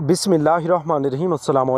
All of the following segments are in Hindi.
बिसमीम अल्लाम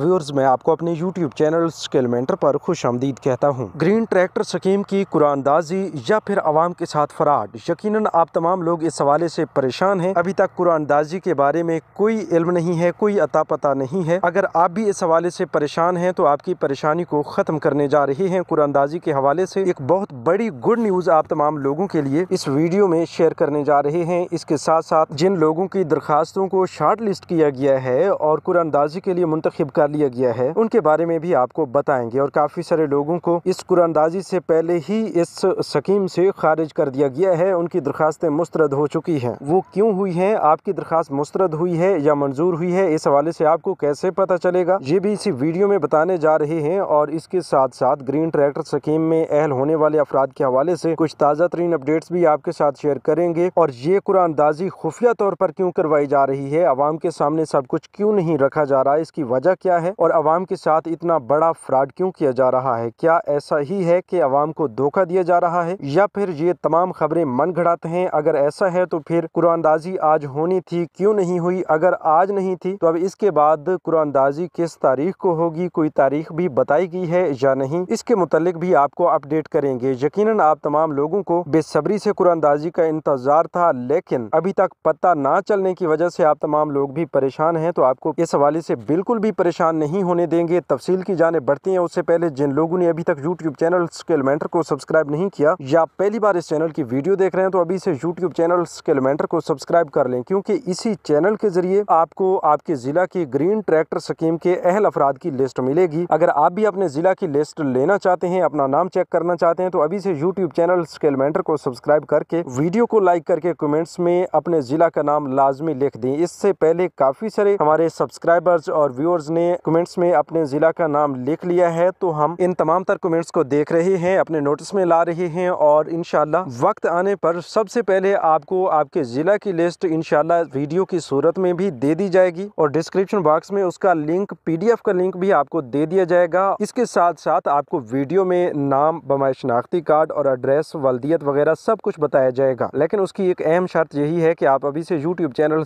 व्यूअर्स मैं आपको अपने यूट्यूब चैनल स्केलमेंटर पर खुश आमदीद कहता हूँ ग्रीन ट्रैक्टर स्कीम की कुरानदाजी या फिर आवाम के साथ फराड यकीनन आप तमाम लोग इस हवाले से परेशान हैं अभी तक कुरानदाजी के बारे में कोई इल्म नहीं है कोई अता पता नहीं है अगर आप भी इस हवाले से परेशान हैं तो आपकी परेशानी को ख़त्म करने जा रहे हैं कुरानदाजी के हवाले से एक बहुत बड़ी गुड न्यूज़ आप तमाम लोगों के लिए इस वीडियो में शेयर करने जा रहे हैं इसके साथ साथ जिन लोगों की दरखास्तों को शार्ट लिस्ट किया गया है और कुरानदाजी के लिए मुंतखब कर लिया गया है उनके बारे में भी आपको बताएंगे और काफ़ी सारे लोगों को इस कुरानदाजी से पहले ही इस स्कीम से खारिज कर दिया गया है उनकी दरखास्तें मुस्तरद हो चुकी हैं वो क्यों हुई हैं आपकी दरखास्त मुस्तरद हुई है या मंजूर हुई है इस हवाले से आपको कैसे पता चलेगा ये भी इसी वीडियो में बताने जा रहे हैं और इसके साथ साथ ग्रीन ट्रैक्टर स्कीम में अहल होने वाले अफराद के हवाले से कुछ ताज़ा तरीन अपडेट्स भी आपके साथ शेयर करेंगे और ये कुरानदाजी खुफिया तौर पर क्यों करवाई जा रही है आवाम के सामने सब कुछ क्यों नहीं रखा जा रहा है इसकी वजह क्या है और अवाम के साथ इतना बड़ा फ्रॉड क्यों किया जा रहा है क्या ऐसा ही है कि अवाम को धोखा दिया जा रहा है या फिर ये तमाम खबरें मन घड़ाते हैं अगर ऐसा है तो फिर कुरानदाजी आज होनी थी क्यों नहीं हुई अगर आज नहीं थी तो अब इसके बाद कुरानदाजी किस तारीख को होगी कोई तारीख भी बताई गई है या नहीं इसके मुतलिक भी आपको अपडेट करेंगे यकीन आप तमाम लोगों को बेसब्री से कुरानदाजी का इंतजार था लेकिन अभी तक पता ना चलने की वजह से आप तमाम लोग भी परेशान परेशान हैं तो आपको इस हवाले से बिल्कुल भी परेशान नहीं होने देंगे तफसील की जाने बढ़ती हैं उससे पहले जिन लोगों ने अभी तक यूट्यूब चैनल स्केलमेंटर को सब्सक्राइब नहीं किया या पहली बार इस चैनल की वीडियो देख रहे हैं तो अभी इसे यूट्यूब चैनल स्केलमेंटर को सब्सक्राइब कर लें क्योंकि इसी चैनल के जरिए आपको आपके ज़िला की ग्रीन ट्रैक्टर स्कीम के अहल अफराद की लिस्ट मिलेगी अगर आप भी अपने ज़िला की लिस्ट लेना चाहते हैं अपना नाम चेक करना चाहते हैं तो अभी से यूट्यूब चैनल स्केलमेंटर को सब्सक्राइब करके वीडियो को लाइक करके कमेंट्स में अपने ज़िला का नाम लाजमी लिख दें इससे पहले काफ़ी काफ़ी सारे हमारे सब्सक्राइबर्स और व्यूअर्स ने कमेंट्स में अपने ज़िला का नाम लिख लिया है तो हम इन तमाम तर कमेंट्स को देख रहे हैं अपने नोटिस में ला रहे हैं और इन वक्त आने पर सबसे पहले आपको आपके ज़िला की लिस्ट इनशाला वीडियो की सूरत में भी दे दी जाएगी और डिस्क्रिप्शन बॉक्स में उसका लिंक पीडीएफ का लिंक भी आपको दे दिया जाएगा इसके साथ साथ आपको वीडियो में नाम बमाय शनाख्ती कार्ड और एड्रेस वल्दियत वगैरह सब कुछ बताया जाएगा लेकिन उसकी एक अहम शर्त यही है कि आप अभी से यूट्यूब चैनल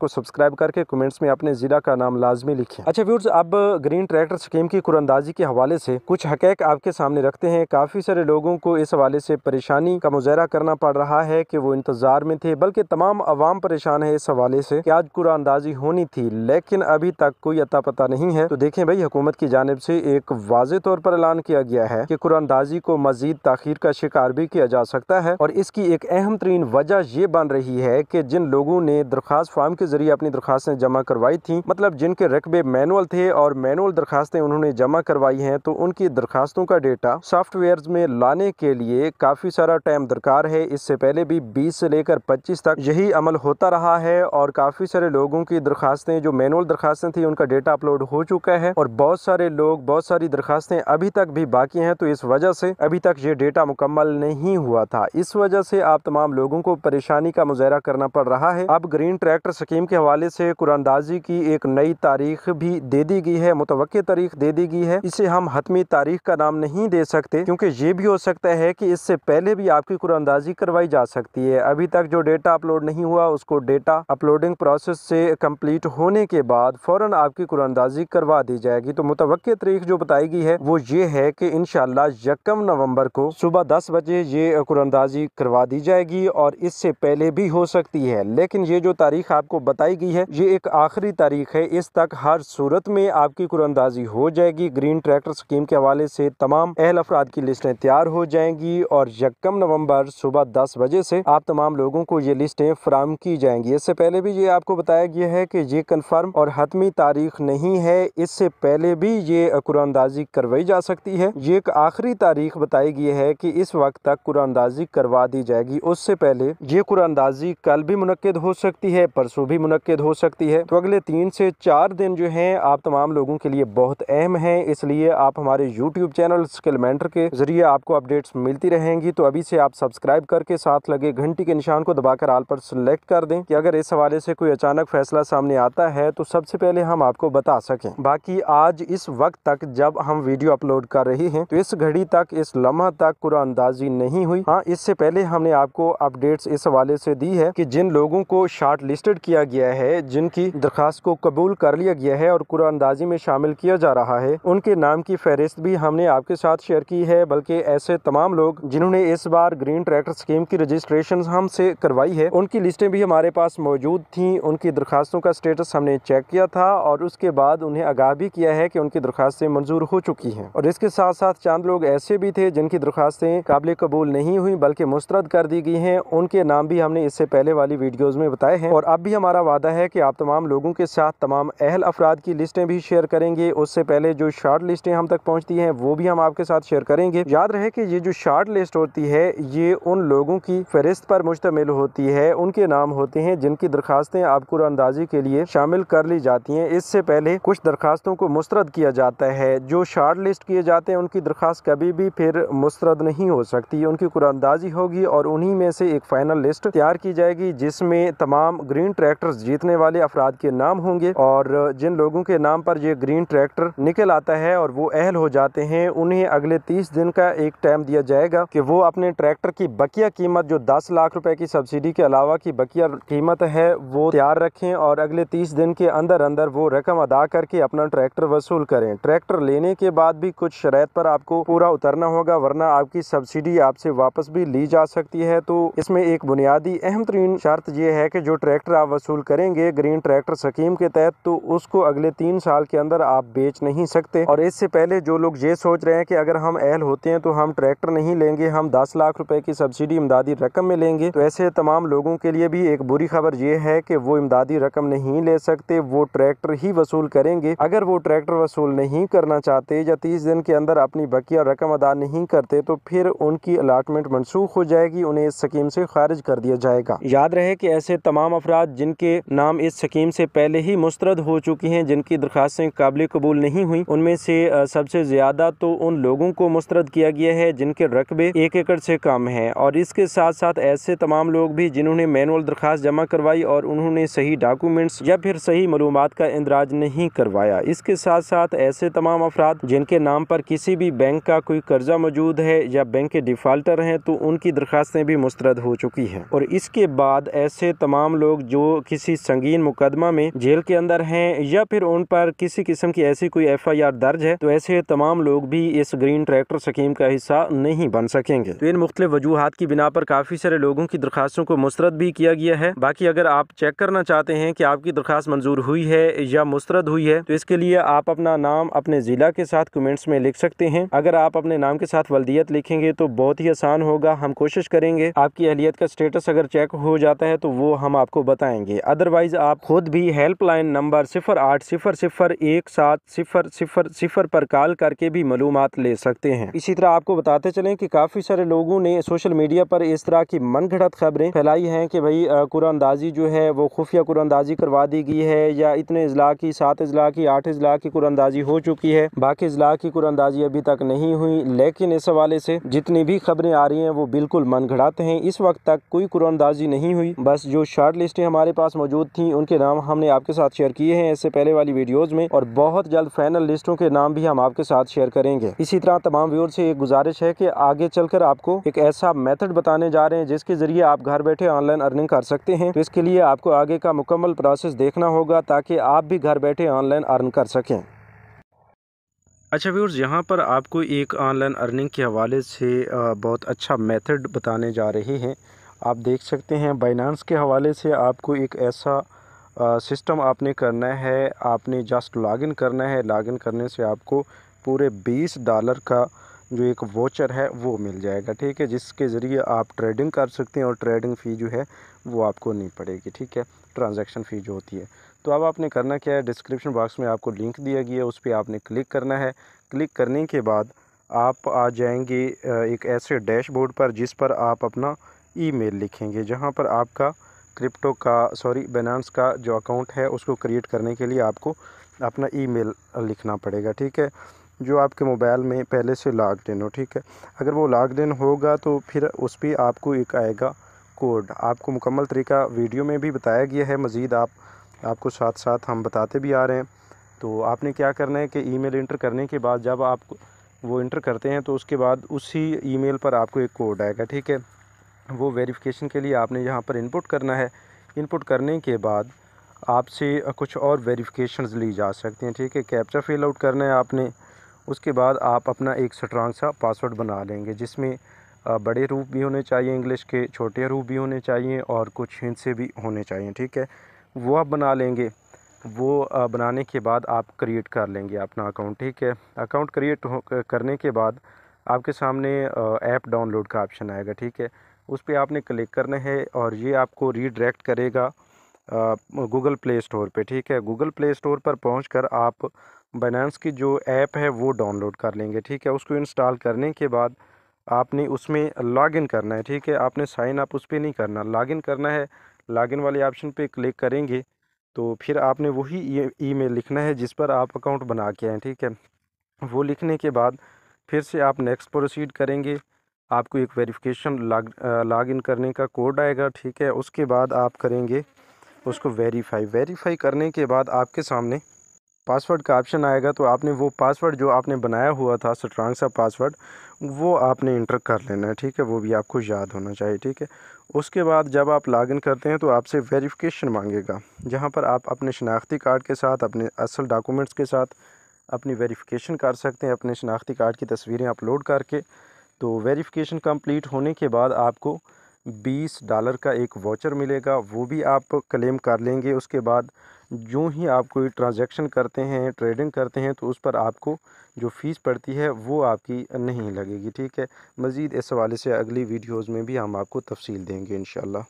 को सब्सक्राइब करके डॉक्यूमेंट्स में अपने ज़िला का नाम लाजमी लिखे अच्छा व्यूर्स अब ग्रीन ट्रैक्टर स्कीम की कुरंदाजी के हवाले से कुछ हकैक आपके सामने रखते हैं काफ़ी सारे लोगों को इस हवाले से परेशानी का मुजहरा करना पड़ रहा है कि वो इंतज़ार में थे बल्कि तमाम आवाम परेशान है इस हवाले से कि आज कुरंदाजी होनी थी लेकिन अभी तक कोई अता पता नहीं है तो देखें भाई हुकूमत की जानब से एक वाज तौर पर ऐलान किया गया है कि कुरंदाजी को मजीद तखीर का शिकार भी किया जा सकता है और इसकी एक अहम तरीन वजह यह बन रही है कि जिन लोगों ने दरख्वास्त फार्म के जरिए अपनी दरखास्तें जमा करवाई थी मतलब जिनके रकबे मैनुअल थे और मैनुअल दरखास्तें उन्होंने जमा करवाई हैं तो उनकी दरखास्तों का डेटा सॉफ्टवेयर में लाने के लिए काफ़ी सारा टाइम दरकार है इससे पहले भी बीस से लेकर पच्चीस तक यही अमल होता रहा है और काफ़ी सारे लोगों की दरखास्तें जो मैनुअल दरखास्तें थी उनका डेटा अपलोड हो चुका है और बहुत सारे लोग बहुत सारी दरखास्तें अभी तक भी बाकी हैं तो इस वजह से अभी तक ये डेटा मुकम्मल नहीं हुआ था इस वजह से आप तमाम लोगों को परेशानी का मुजाहरा करना पड़ रहा है अब ग्रीन ट्रैक्टर स्कीम के हवाले से कुरान नज़रानंदाजी की एक नई तारीख भी दे दी गई है मुतवक़ तारीख दे दी गई है इसे हम हतमी तारीख का नाम नहीं दे सकते क्योंकि ये भी हो सकता है कि इससे पहले भी आपकी कुरानंदाजी करवाई जा सकती है अभी तक जो डेटा अपलोड नहीं हुआ उसको डेटा अपलोडिंग प्रोसेस से कम्प्लीट होने के बाद फ़ौरन आपकी कुरानंदाजी करवा दी जाएगी तो मुतवक़ तारीख जो बताई गई है वो ये है कि इन यकम नवम्बर को सुबह दस बजे ये कुरानंदाजी करवा दी जाएगी और इससे पहले भी हो सकती है लेकिन ये जो तारीख आपको बताई गई है ये एक आखिरी तारीख है इस तक हर सूरत में आपकी कुरंदाजी हो जाएगी ग्रीन ट्रैक्टर स्कीम के हवाले से तमाम अहल अफराद की लिस्टें तैयार हो जाएंगी और यकम नवंबर सुबह दस बजे से आप तमाम लोगों को ये लिस्टें फ्राहम की जाएंगी इससे पहले भी ये आपको बताया गया है कि ये कन्फर्म और हतमी तारीख नहीं है इससे पहले भी ये कुरानंदाजी करवाई जा सकती है ये एक आखिरी तारीख बताई गई है कि इस वक्त तक कुरानंदाजी करवा दी जाएगी उससे पहले ये कुरानंदाजी कल भी मुनद हो सकती है परसों भी मुनद हो सकती जाती है तो अगले तीन से चार दिन जो हैं आप तमाम लोगों के लिए बहुत अहम हैं इसलिए आप हमारे यूट्यूब चैनल स्किल मेंटर के जरिए आपको अपडेट्स मिलती रहेंगी तो अभी से आप सब्सक्राइब करके साथ लगे घंटी के निशान को दबाकर आल पर सिलेक्ट कर दें कि अगर इस हवाले से कोई अचानक फैसला सामने आता है तो सबसे पहले हम आपको बता सकें बाकी आज इस वक्त तक जब हम वीडियो अपलोड कर रहे हैं तो इस घड़ी तक इस लम्हा तक कुरा अंदाजी नहीं हुई हाँ इससे पहले हमने आपको अपडेट्स इस हवाले से दी है कि जिन लोगों को शार्ट लिस्टेड किया गया है जिनके की दरखास्त को कबूल कर लिया गया है और कुरानदाजी में शामिल किया जा रहा है उनके नाम की फहरिस्त भी हमने आपके साथ शेयर की है बल्कि ऐसे तमाम लोग जिन्होंने इस बार ग्रीन ट्रैक्टर स्कीम की रजिस्ट्रेशन हमसे करवाई है उनकी लिस्टें भी हमारे पास मौजूद थी उनकी दरखास्तों का स्टेटस हमने चेक किया था और उसके बाद उन्हें आगाह भी किया है कि उनकी दरखास्तें मंजूर हो चुकी है और इसके साथ साथ चांद लोग ऐसे भी थे जिनकी दरखास्तें काबिल कबूल नहीं हुई बल्कि मुस्तरद कर दी गई है उनके नाम भी हमने इससे पहले वाली वीडियोज़ में बताए हैं और अब भी हमारा वादा है की आप तमाम लोगों के साथ तमाम अहल अफराद की लिस्टें भी शेयर करेंगे उससे पहले जो शार्ट लिस्टें हम तक पहुँचती हैं वो भी हम आपके साथ शेयर करेंगे याद रहे कि ये जो शार्ट लिस्ट होती है ये उन लोगों की फहरिस्त पर मुश्तमिल होती है उनके नाम होते हैं जिनकी दरखास्तें आप कुरानंदाजी के लिए शामिल कर ली जाती हैं इससे पहले कुछ दरखास्तों को मुस्रद किया जाता है जो शार्ट लिस्ट किए जाते हैं उनकी दरखास्त कभी भी फिर मुस्रद नहीं हो सकती उनकी कुरानंदाजी होगी और उन्हीं में से एक फ़ाइनल लिस्ट तैयार की जाएगी जिसमें तमाम ग्रीन ट्रैक्टर्स जीतने वाले अफराद के नाम होंगे और जिन लोगों के नाम पर ये ग्रीन ट्रैक्टर निकल आता है और वो अहल हो जाते हैं उन्हें अगले तीस दिन का एक टाइम दिया जाएगा कि वो अपने ट्रैक्टर की बकिया कीमत जो दस लाख रुपए की सब्सिडी के अलावा की बकिया कीमत है वो तैयार रखें और अगले तीस दिन के अंदर अंदर वो रकम अदा करके अपना ट्रैक्टर वसूल करें ट्रैक्टर लेने के बाद भी कुछ शरात पर आपको पूरा उतरना होगा वरना आपकी सब्सिडी आपसे वापस भी ली जा सकती है तो इसमें एक बुनियादी अहम तरीन शर्त यह है कि जो ट्रैक्टर आप वसूल करेंगे ग्रीन ट्रैक्टर स्कीम के तहत तो उसको अगले तीन साल के अंदर आप बेच नहीं सकते और इससे पहले जो लोग ये सोच रहे हैं कि अगर हम अहल होते हैं तो हम ट्रैक्टर नहीं लेंगे हम दस लाख रुपए की सब्सिडी इमदादी रकम में लेंगे तो ऐसे तमाम लोगों के लिए भी एक बुरी खबर ये है कि वो इमदादी रकम नहीं ले सकते वो ट्रैक्टर ही वसूल करेंगे अगर वो ट्रैक्टर वसूल नहीं करना चाहते या तीस दिन के अंदर अपनी बकिया रकम अदा नहीं करते तो फिर उनकी अलाटमेंट मनसूख हो जाएगी उन्हें इस स्कीम से खारिज कर दिया जाएगा याद रहे कि ऐसे तमाम अफराद जिनके नाम इस स्कीम स्कीम से पहले ही मुस्तरद हो चुकी हैं जिनकी दरखास्तें काबिल कबूल नहीं हुई उनमें से सबसे ज़्यादा तो उन लोगों को मुस्तरद किया गया है जिनके रकबे एक एकड़ से कम हैं और इसके साथ साथ ऐसे तमाम लोग भी जिन्होंने मैनुअल दरखास्त जमा करवाई और उन्होंने सही डॉक्यूमेंट्स या फिर सही मालूम का इंदराज नहीं करवाया इसके साथ साथ ऐसे तमाम अफराद जिनके नाम पर किसी भी बैंक का कोई कर्जा मौजूद है या बैंक के डिफाल्टर हैं तो उनकी दरखास्तें भी मुस्तरद हो चुकी हैं और इसके बाद ऐसे तमाम लोग जो किसी संगीन मुकर मुकदमा में जेल के अंदर हैं या फिर उन पर किसी किस्म की ऐसी कोई एफआईआर दर्ज है तो ऐसे तमाम लोग भी इस ग्रीन ट्रैक्टर स्कीम का हिस्सा नहीं बन सकेंगे तो इन मुख्तलिफ वजूहत की बिना पर काफ़ी सारे लोगों की दरखास्तों को मुस्तरद भी किया गया है बाकी अगर आप चेक करना चाहते हैं की आपकी दरख्वास्त मंजूर हुई है या मुस्तरद हुई है तो इसके लिए आप अपना नाम अपने ज़िला के साथ कमेंट्स में लिख सकते हैं अगर आप अपने नाम के साथ वल्दियत लिखेंगे तो बहुत ही आसान होगा हम कोशिश करेंगे आपकी अहलियत का स्टेटस अगर चेक हो जाता है तो वो हम आपको बताएंगे अदरवाइज़ आप खुद भी हेल्पलाइन नंबर सिफ़र आठ सिफ़र सिफ़र एक सात सिफ़र सिफ़र सिफ़र पर कॉल करके भी मालूम ले सकते हैं इसी तरह आपको बताते चलें कि काफ़ी सारे लोगों ने सोशल मीडिया पर इस तरह की मन घड़त खबरें फैलाई हैं कि भाई कुरानदाजी जो है वो खुफिया कुरानदाजी करवा दी गई है या इतने अजला की सात अजला की आठ अजला की कुरानदाजी हो चुकी है बाकी अजला की कुरानदाजी अभी तक नहीं हुई लेकिन इस हवाले से जितनी भी खबरें आ रही हैं वो बिल्कुल मन घड़ाते हैं इस वक्त तक कोई कुरानदाजी नहीं हुई बस जो शार्ट लिस्टें हमारे पास मौजूद थी उनके के नाम हमने आपके साथ शेयर किए हैं इससे पहले वाली वीडियोज़ में और बहुत जल्द फाइनल लिस्टों के नाम भी हम आपके साथ शेयर करेंगे इसी तरह तमाम व्यूर से एक गुजारिश है कि आगे चलकर आपको एक ऐसा मेथड बताने जा रहे हैं जिसके जरिए आप घर बैठे ऑनलाइन अर्निंग कर सकते हैं तो इसके लिए आपको आगे का मुकम्मल प्रोसेस देखना होगा ताकि आप भी घर बैठे ऑनलाइन अर्न कर सकें अच्छा व्यूर्स यहाँ पर आपको एक ऑनलाइन अर्निंग के हवाले से बहुत अच्छा मेथड बताने जा रहे हैं आप देख सकते हैं बाइनांस के हवाले से आपको एक ऐसा सिस्टम आपने करना है आपने जस्ट लॉगिन करना है लॉगिन करने से आपको पूरे बीस डॉलर का जो एक वोचर है वो मिल जाएगा ठीक है जिसके ज़रिए आप ट्रेडिंग कर सकते हैं और ट्रेडिंग फ़ी जो है वो आपको नहीं पड़ेगी ठीक है ट्रांजैक्शन फ़ी जो होती है तो अब आपने करना क्या है डिस्क्रिप्शन बॉक्स में आपको लिंक दिया गया है उस पर आपने क्लिक करना है क्लिक करने के बाद आप आ जाएंगे एक ऐसे डैशबोर्ड पर जिस पर आप अपना ईमेल लिखेंगे जहाँ पर आपका क्रिप्टो का सॉरी बैनांस का जो अकाउंट है उसको क्रिएट करने के लिए आपको अपना ईमेल लिखना पड़ेगा ठीक है जो आपके मोबाइल में पहले से लॉग इन हो ठीक है अगर वो लॉग इन होगा तो फिर उस पर आपको एक आएगा कोड आपको मुकम्मल तरीका वीडियो में भी बताया गया है मज़ीद आप आपको साथ साथ हम बताते भी आ रहे हैं तो आपने क्या करना है कि ईमेल इंटर करने के बाद जब आप वो इंटर करते हैं तो उसके बाद उसी ईमेल पर आपको एक कोड आएगा ठीक है वो वेरिफिकेशन के लिए आपने यहाँ पर इनपुट करना है इनपुट करने के बाद आपसे कुछ और वेरिफिकेशंस ली जा सकती हैं ठीक है कैप्चा फिल आउट करना है आपने उसके बाद आप अपना एक स्ट्रांग सा पासवर्ड बना लेंगे जिसमें बड़े रूप भी होने चाहिए इंग्लिश के छोटे रूप भी होने चाहिए और कुछ से भी होने चाहिए ठीक है वो आप बना लेंगे वो बनाने के बाद आप क्रिएट कर लेंगे अपना अकाउंट ठीक है अकाउंट क्रिएट करने के बाद आपके सामने ऐप डाउनलोड का ऑप्शन आएगा ठीक है उस पर आपने क्लिक करना है और ये आपको रीडायरेक्ट करेगा गूगल प्ले स्टोर पे ठीक है गूगल प्ले स्टोर पर कर आप बाइनेंस की जो ऐप है वो डाउनलोड कर लेंगे ठीक है उसको इंस्टॉल करने के बाद आपने उसमें लॉगिन करना है ठीक है आपने साइन अप उस पर नहीं करना लॉगिन करना है लॉगिन वाले ऑप्शन पे क्लिक करेंगे तो फिर आपने वही ईमेल लिखना है जिस पर आप अकाउंट बना के आए ठीक है वो लिखने के बाद फिर से आप नेक्स्ट प्रोसीड करेंगे आपको एक वेरिफिकेशन लॉग लॉग इन करने का कोड आएगा ठीक है उसके बाद आप करेंगे उसको वेरीफाई वेरीफाई करने के बाद आपके सामने पासवर्ड का ऑप्शन आएगा तो आपने वो पासवर्ड जो आपने बनाया हुआ था स्ट्रांग सा पासवर्ड वो आपने इंटर कर लेना है ठीक है वो भी आपको याद होना चाहिए ठीक है उसके बाद जब आप लॉगिन करते हैं तो आपसे वेरिफिकेशन मांगेगा जहाँ पर आप अपने शनाख्ती कार्ड के साथ अपने असल डॉक्यूमेंट्स के साथ अपनी वेरिफिकेशन कर सकते हैं अपने शनाख्ती कार्ड की तस्वीरें अपलोड करके तो वेरिफिकेशन कंप्लीट होने के बाद आपको 20 डॉलर का एक वाचर मिलेगा वो भी आप क्लेम कर लेंगे उसके बाद जो ही आप कोई ट्रांज़ेक्शन करते हैं ट्रेडिंग करते हैं तो उस पर आपको जो फ़ीस पड़ती है वो आपकी नहीं लगेगी ठीक है मज़ीद इस हवाले से अगली वीडियोज़ में भी हम आपको तफसील देंगे इन